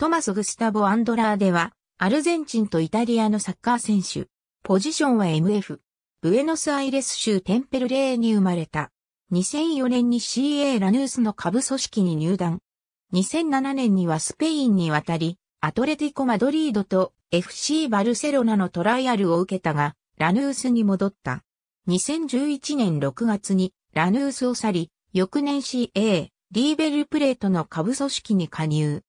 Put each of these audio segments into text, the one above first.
トマス・グスタボ・アンドラーでは、アルゼンチンとイタリアのサッカー選手。ポジションは MF。ブエノスアイレス州テンペルレーに生まれた。2004年に CA ラヌースの下部組織に入団。2007年にはスペインに渡り、アトレティコ・マドリードと FC バルセロナのトライアルを受けたが、ラヌースに戻った。2011年6月にラヌースを去り、翌年 CA、リーベルプレートの下部組織に加入。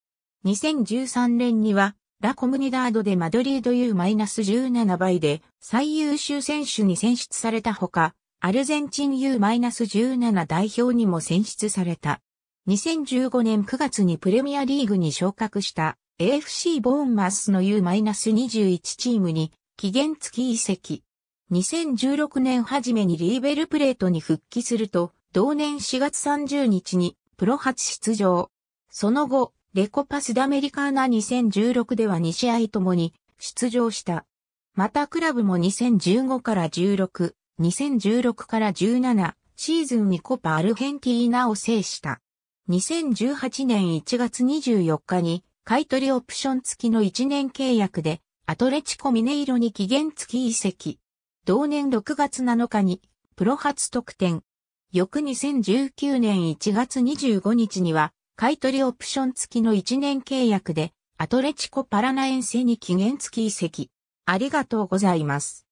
2013年には、ラ・コムニダードでマドリード U-17 倍で最優秀選手に選出されたほか、アルゼンチン U-17 代表にも選出された。2015年9月にプレミアリーグに昇格した AFC ボーンマスの U-21 チームに期限付き移籍。2016年初めにリーベルプレートに復帰すると、同年4月30日にプロ初出場。その後、レコパスダメリカーナ2016では2試合ともに出場した。またクラブも2015から16、2016から17シーズンにコパアルヘンティーナを制した。2018年1月24日に買取オプション付きの1年契約でアトレチコミネイロに期限付き移籍。同年6月7日にプロ初得点。翌2019年1月25日には買取オプション付きの1年契約で、アトレチコパラナエンセに期限付き移籍。ありがとうございます。